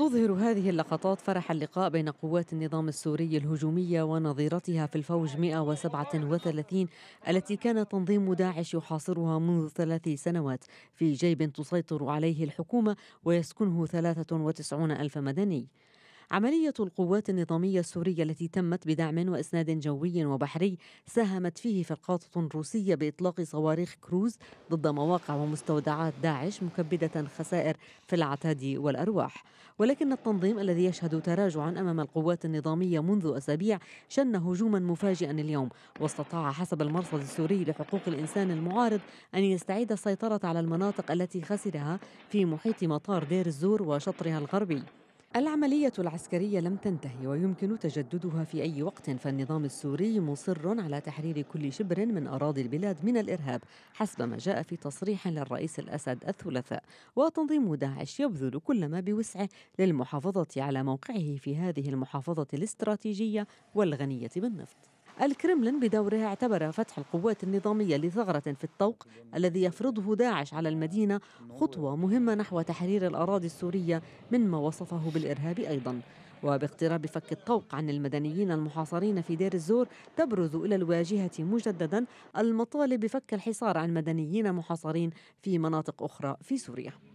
تظهر هذه اللقطات فرح اللقاء بين قوات النظام السوري الهجومية ونظيرتها في الفوج 137 التي كان تنظيم داعش يحاصرها منذ ثلاث سنوات في جيب تسيطر عليه الحكومة ويسكنه 93 ألف مدني عملية القوات النظامية السورية التي تمت بدعم وإسناد جوي وبحري ساهمت فيه فرقاطة روسية بإطلاق صواريخ كروز ضد مواقع ومستودعات داعش مكبدة خسائر في العتاد والأرواح ولكن التنظيم الذي يشهد تراجعا أمام القوات النظامية منذ أسابيع شن هجوما مفاجئا اليوم واستطاع حسب المرصد السوري لحقوق الإنسان المعارض أن يستعيد السيطرة على المناطق التي خسرها في محيط مطار دير الزور وشطرها الغربي العملية العسكرية لم تنتهي ويمكن تجددها في أي وقت فالنظام السوري مصر على تحرير كل شبر من أراضي البلاد من الإرهاب حسب ما جاء في تصريح للرئيس الأسد الثلاثاء وتنظيم داعش يبذل كل ما بوسعه للمحافظة على موقعه في هذه المحافظة الاستراتيجية والغنية بالنفط الكرملين بدوره اعتبر فتح القوات النظامية لثغرة في الطوق الذي يفرضه داعش على المدينة خطوة مهمة نحو تحرير الأراضي السورية مما وصفه بالإرهاب أيضا وباقتراب فك الطوق عن المدنيين المحاصرين في دير الزور تبرز إلى الواجهة مجددا المطالب بفك الحصار عن مدنيين محاصرين في مناطق أخرى في سوريا